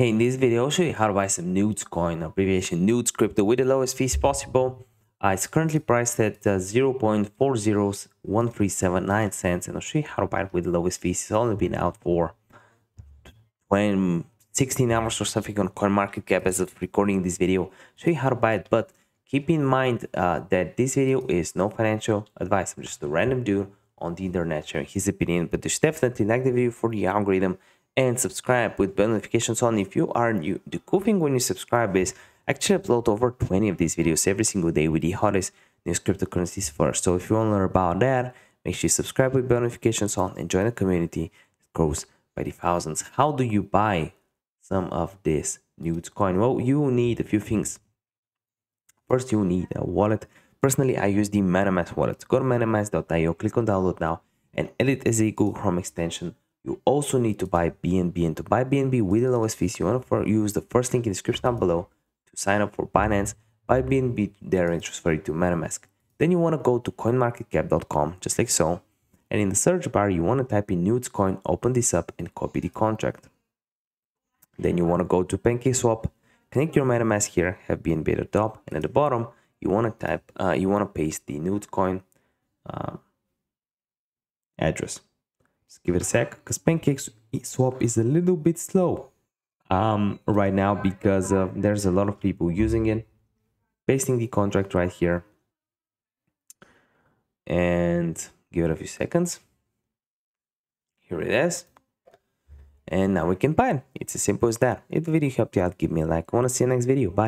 Hey, in this video, I'll show you how to buy some Nudes coin, abbreviation Nudes crypto with the lowest fees possible. Uh, it's currently priced at uh, 0.401379 cents and I'll show you how to buy it with the lowest fees. It's only been out for 16 hours or something on CoinMarketCap as of recording this video. I'll show you how to buy it, but keep in mind uh, that this video is no financial advice. I'm just a random dude on the internet sharing his opinion, but you should definitely like the video for the algorithm and subscribe with bell notifications on if you are new. The cool thing when you subscribe is actually upload over 20 of these videos every single day with the hottest new cryptocurrencies first. So if you want to learn about that, make sure you subscribe with bell notifications on and join the community that grows by the thousands. How do you buy some of this new coin? Well, you need a few things. First, you need a wallet. Personally, I use the MetaMask wallet. Go to metamask.io, click on download now, and edit as a Google Chrome extension you also need to buy BNB and to buy BNB with the lowest fees, you want to use the first link in the description down below to sign up for Binance, buy BNB there and transfer it to MetaMask. Then you want to go to coinmarketcap.com just like so and in the search bar you want to type in Nudes coin, open this up and copy the contract. Then you want to go to PancakeSwap, connect your MetaMask here, have BNB at the top and at the bottom you want to type, uh, you want to paste the Nudes coin uh, address. Just give it a sec because pancakes swap is a little bit slow um, right now because uh, there's a lot of people using it. Pasting the contract right here and give it a few seconds. Here it is. And now we can buy it. It's as simple as that. If the video helped you out, give me a like. I want to see you next video. Bye.